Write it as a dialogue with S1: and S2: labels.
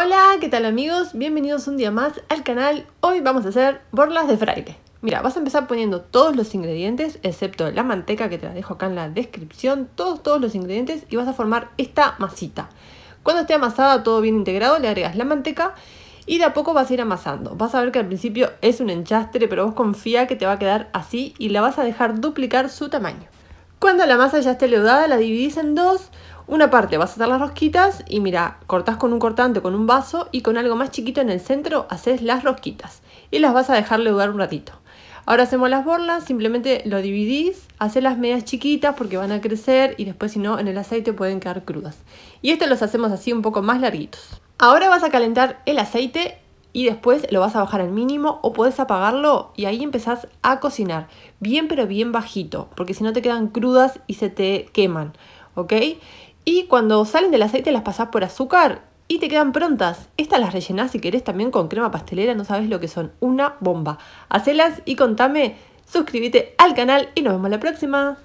S1: Hola, ¿qué tal amigos? Bienvenidos un día más al canal. Hoy vamos a hacer borlas de fraile. Mira, vas a empezar poniendo todos los ingredientes, excepto la manteca que te la dejo acá en la descripción, todos, todos los ingredientes y vas a formar esta masita. Cuando esté amasada, todo bien integrado, le agregas la manteca y de a poco vas a ir amasando. Vas a ver que al principio es un enchastre, pero vos confía que te va a quedar así y la vas a dejar duplicar su tamaño. Cuando la masa ya esté leudada, la dividís en dos una parte vas a hacer las rosquitas y mira, cortas con un cortante, con un vaso y con algo más chiquito en el centro haces las rosquitas y las vas a dejar leudar un ratito. Ahora hacemos las borlas, simplemente lo dividís, haces las medias chiquitas porque van a crecer y después si no en el aceite pueden quedar crudas. Y esto los hacemos así un poco más larguitos. Ahora vas a calentar el aceite y después lo vas a bajar al mínimo o puedes apagarlo y ahí empezás a cocinar. Bien pero bien bajito porque si no te quedan crudas y se te queman. ¿Ok? Y cuando salen del aceite las pasás por azúcar y te quedan prontas. Estas las rellenás si querés también con crema pastelera, no sabes lo que son, una bomba. Hacelas y contame, suscríbete al canal y nos vemos la próxima.